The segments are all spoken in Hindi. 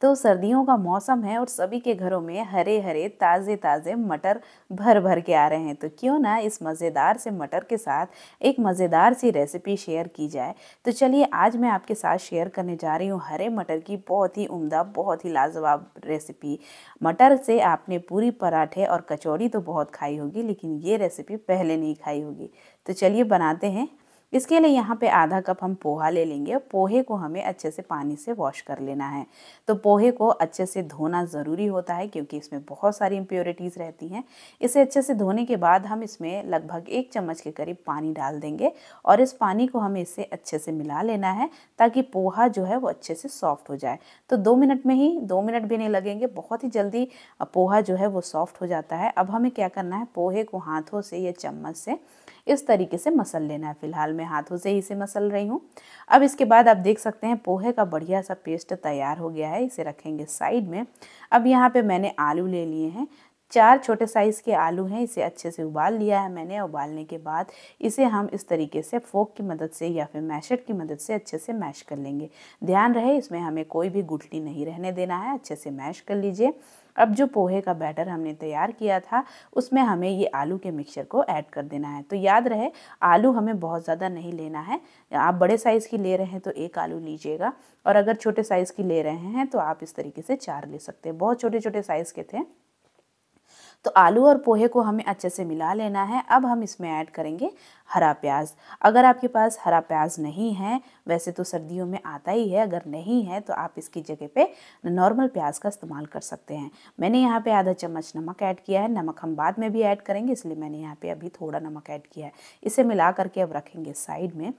तो सर्दियों का मौसम है और सभी के घरों में हरे हरे ताज़े ताज़े मटर भर भर के आ रहे हैं तो क्यों ना इस मज़ेदार से मटर के साथ एक मज़ेदार सी रेसिपी शेयर की जाए तो चलिए आज मैं आपके साथ शेयर करने जा रही हूँ हरे मटर की बहुत ही उम्दा बहुत ही लाजवाब रेसिपी मटर से आपने पूरी पराठे और कचौड़ी तो बहुत खाई होगी लेकिन ये रेसिपी पहले नहीं खाई होगी तो चलिए बनाते हैं इसके लिए यहाँ पे आधा कप हम पोहा ले लेंगे पोहे को हमें अच्छे से पानी से वॉश कर लेना है तो पोहे को अच्छे से धोना ज़रूरी होता है क्योंकि इसमें बहुत सारी इम्प्योरिटीज़ रहती हैं इसे अच्छे से धोने के बाद हम इसमें लगभग एक चम्मच के करीब पानी डाल देंगे और इस पानी को हमें इसे अच्छे से मिला लेना है ताकि पोहा जो है वो अच्छे से सॉफ्ट हो जाए तो दो मिनट में ही दो मिनट भी नहीं लगेंगे बहुत ही जल्दी पोहा जो है वो सॉफ्ट हो जाता है अब हमें क्या करना है पोहे को हाथों से या चम्मच से इस तरीके से मसल लेना है फिलहाल मैं हाथों से ही इसे मसल रही हूँ अब इसके बाद आप देख सकते हैं पोहे का बढ़िया सा पेस्ट तैयार हो गया है इसे रखेंगे साइड में अब यहाँ पर मैंने आलू ले लिए हैं चार छोटे साइज़ के आलू हैं इसे अच्छे से उबाल लिया है मैंने उबालने के बाद इसे हम इस तरीके से फोक की मदद से या फिर मैशेट की मदद से अच्छे से मैश कर लेंगे ध्यान रहे इसमें हमें कोई भी गुठली नहीं रहने देना है अच्छे से मैश कर लीजिए अब जो पोहे का बैटर हमने तैयार किया था उसमें हमें ये आलू के मिक्सचर को ऐड कर देना है तो याद रहे आलू हमें बहुत ज़्यादा नहीं लेना है आप बड़े साइज़ की ले रहे हैं तो एक आलू लीजिएगा और अगर छोटे साइज़ की ले रहे हैं तो आप इस तरीके से चार ले सकते हैं बहुत छोटे छोटे साइज़ के थे तो आलू और पोहे को हमें अच्छे से मिला लेना है अब हम इसमें ऐड करेंगे हरा प्याज अगर आपके पास हरा प्याज नहीं है वैसे तो सर्दियों में आता ही है अगर नहीं है तो आप इसकी जगह पे नॉर्मल प्याज का इस्तेमाल कर सकते हैं मैंने यहाँ पे आधा चम्मच नमक ऐड किया है नमक हम बाद में भी ऐड करेंगे इसलिए मैंने यहाँ पे अभी थोड़ा नमक ऐड किया है इसे मिला करके अब रखेंगे साइड में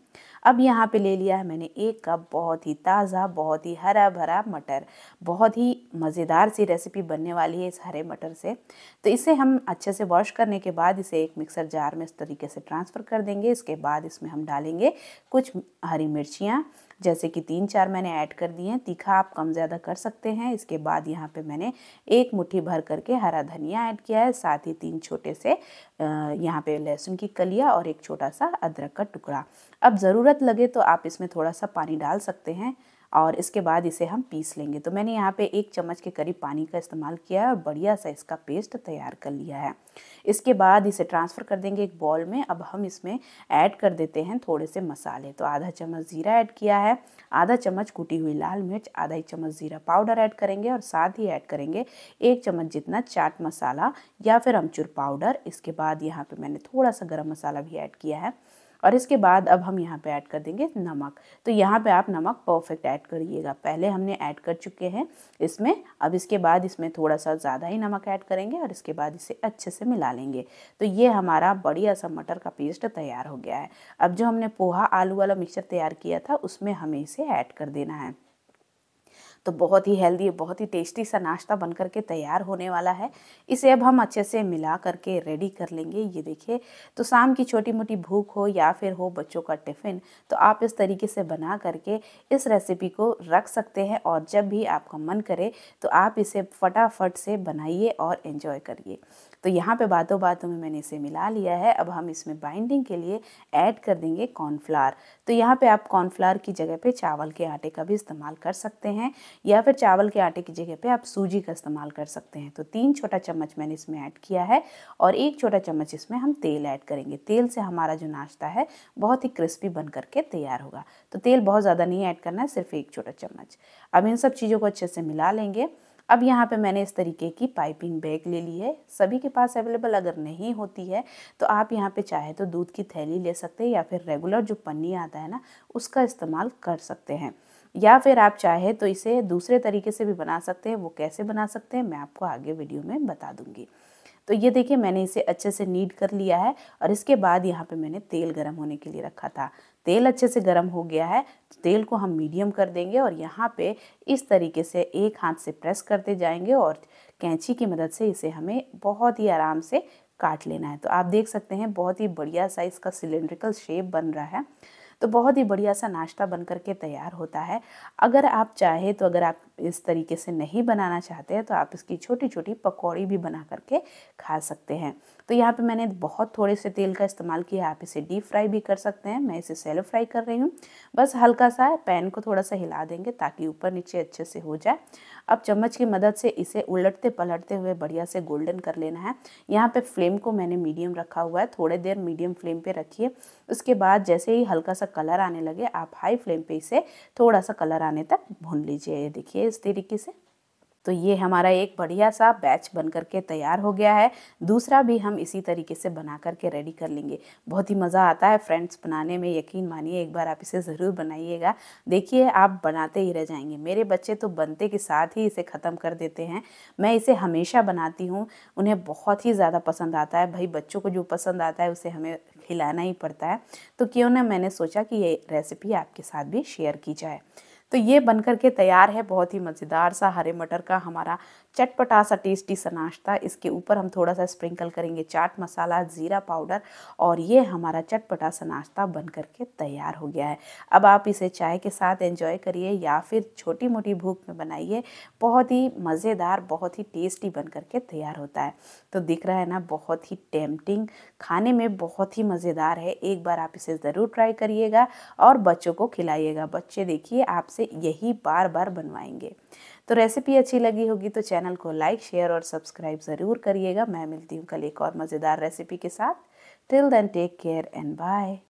अब यहाँ पे ले लिया है मैंने एक कप बहुत ही ताज़ा बहुत ही हरा भरा मटर बहुत ही मज़ेदार सी रेसिपी बनने वाली है इस हरे मटर से तो इसे हम अच्छे से वॉश करने के बाद इसे एक मिक्सर जार में इस तरीके से ट्रांसफ़र कर देंगे इसके बाद इसमें हम डालेंगे कुछ हरी मिर्चियाँ जैसे कि तीन चार मैंने ऐड कर दिए हैं तीखा आप कम ज़्यादा कर सकते हैं इसके बाद यहाँ पे मैंने एक मुट्ठी भर करके हरा धनिया ऐड किया है साथ ही तीन छोटे से यहाँ पे लहसुन की कलिया और एक छोटा सा अदरक का टुकड़ा अब ज़रूरत लगे तो आप इसमें थोड़ा सा पानी डाल सकते हैं और इसके बाद इसे हम पीस लेंगे तो मैंने यहाँ पे एक चम्मच के करीब पानी का इस्तेमाल किया है और बढ़िया सा इसका पेस्ट तैयार कर लिया है इसके बाद इसे ट्रांसफ़र कर देंगे एक बॉल में अब हम इसमें ऐड कर देते हैं थोड़े से मसाले तो आधा चम्मच ज़ीरा ऐड किया है आधा चम्मच कूटी हुई लाल मिर्च आधा ही चम्मच ज़ीरा पाउडर ऐड करेंगे और साथ ही ऐड करेंगे एक चम्मच जितना चाट मसाला या फिर अमचूर पाउडर इसके बाद यहाँ पर मैंने थोड़ा सा गर्म मसाला भी ऐड किया है और इसके बाद अब हम यहाँ पे ऐड कर देंगे नमक तो यहाँ पे आप नमक परफेक्ट ऐड करिएगा पहले हमने ऐड कर चुके हैं इसमें अब इसके बाद इसमें थोड़ा सा ज़्यादा ही नमक ऐड करेंगे और इसके बाद इसे अच्छे से मिला लेंगे तो ये हमारा बढ़िया सा मटर का पेस्ट तैयार हो गया है अब जो हमने पोहा आलू वाला मिक्सचर तैयार किया था उसमें हमें इसे ऐड कर देना है तो बहुत ही हेल्दी बहुत ही टेस्टी सा नाश्ता बन करके तैयार होने वाला है इसे अब हम अच्छे से मिला करके रेडी कर लेंगे ये देखिए तो शाम की छोटी मोटी भूख हो या फिर हो बच्चों का टिफ़िन तो आप इस तरीके से बना करके इस रेसिपी को रख सकते हैं और जब भी आपका मन करे तो आप इसे फटाफट से बनाइए और इन्जॉय करिए तो यहाँ पे बातों बातों में मैंने इसे मिला लिया है अब हम इसमें बाइंडिंग के लिए ऐड कर देंगे कॉर्नफ्लार तो यहाँ पे आप कॉर्नफ्लार की जगह पे चावल के आटे का भी इस्तेमाल कर सकते हैं या फिर चावल के आटे की जगह पे आप सूजी का इस्तेमाल कर सकते हैं तो तीन छोटा चम्मच मैंने इसमें ऐड किया है और एक छोटा चम्मच इसमें हम तेल ऐड करेंगे तेल से हमारा जो नाश्ता है बहुत ही क्रिस्पी बन करके तैयार होगा तो तेल बहुत ज़्यादा नहीं ऐड करना है सिर्फ एक छोटा चम्मच अब इन सब चीज़ों को अच्छे से मिला लेंगे अब यहाँ पे मैंने इस तरीके की पाइपिंग बैग ले ली है सभी के पास अवेलेबल अगर नहीं होती है तो आप यहाँ पे चाहे तो दूध की थैली ले सकते हैं या फिर रेगुलर जो पन्नी आता है ना उसका इस्तेमाल कर सकते हैं या फिर आप चाहे तो इसे दूसरे तरीके से भी बना सकते हैं वो कैसे बना सकते हैं मैं आपको आगे वीडियो में बता दूँगी तो ये देखिए मैंने इसे अच्छे से नीड कर लिया है और इसके बाद यहाँ पे मैंने तेल गर्म होने के लिए रखा था तेल अच्छे से गर्म हो गया है तो तेल को हम मीडियम कर देंगे और यहाँ पे इस तरीके से एक हाथ से प्रेस करते जाएंगे और कैंची की मदद से इसे हमें बहुत ही आराम से काट लेना है तो आप देख सकते हैं बहुत ही बढ़िया साइज़ का सिलेंड्रिकल शेप बन रहा है तो बहुत ही बढ़िया सा नाश्ता बन करके तैयार होता है अगर आप चाहे तो अगर आप इस तरीके से नहीं बनाना चाहते हैं तो आप इसकी छोटी छोटी पकौड़ी भी बना करके खा सकते हैं तो यहाँ पे मैंने बहुत थोड़े से तेल का इस्तेमाल किया आप इसे डीप फ्राई भी कर सकते हैं मैं इसे सेलो फ्राई कर रही हूँ बस हल्का सा पैन को थोड़ा सा हिला देंगे ताकि ऊपर नीचे अच्छे से हो जाए अब चम्मच की मदद से इसे उलटते पलटते हुए बढ़िया से गोल्डन कर लेना है यहाँ पर फ्लेम को मैंने मीडियम रखा हुआ है थोड़ी देर मीडियम फ्लेम पर रखिए उसके बाद जैसे ही हल्का सा कलर आने लगे आप हाई फ्लेम पे इसे थोड़ा सा कलर आने तक भून लीजिए ये देखिए इस तरीके से तो ये हमारा एक बढ़िया सा बैच बन करके तैयार हो गया है दूसरा भी हम इसी तरीके से बना करके रेडी कर लेंगे बहुत ही मज़ा आता है फ्रेंड्स बनाने में यकीन मानिए एक बार आप इसे ज़रूर बनाइएगा देखिए आप बनाते ही रह जाएंगे मेरे बच्चे तो बनते के साथ ही इसे ख़त्म कर देते हैं मैं इसे हमेशा बनाती हूँ उन्हें बहुत ही ज़्यादा पसंद आता है भाई बच्चों को जो पसंद आता है उसे हमें खिलाना ही पड़ता है तो क्यों ना मैंने सोचा कि ये रेसिपी आपके साथ भी शेयर की जाए तो ये बन के तैयार है बहुत ही मज़ेदार सा हरे मटर का हमारा चटपटा सा टेस्टी सा नाश्ता इसके ऊपर हम थोड़ा सा स्प्रिंकल करेंगे चाट मसाला ज़ीरा पाउडर और ये हमारा चटपटा सा नाश्ता बन करके तैयार हो गया है अब आप इसे चाय के साथ एंजॉय करिए या फिर छोटी मोटी भूख में बनाइए बहुत ही मज़ेदार बहुत ही टेस्टी बन करके तैयार होता है तो दिख रहा है ना बहुत ही टेम्पटिंग खाने में बहुत ही मज़ेदार है एक बार आप इसे ज़रूर ट्राई करिएगा और बच्चों को खिलाइएगा बच्चे देखिए आपसे यही बार बार बनवाएंगे तो रेसिपी अच्छी लगी होगी तो चैनल को लाइक शेयर और सब्सक्राइब ज़रूर करिएगा मैं मिलती हूँ कल एक और मज़ेदार रेसिपी के साथ till then take care and bye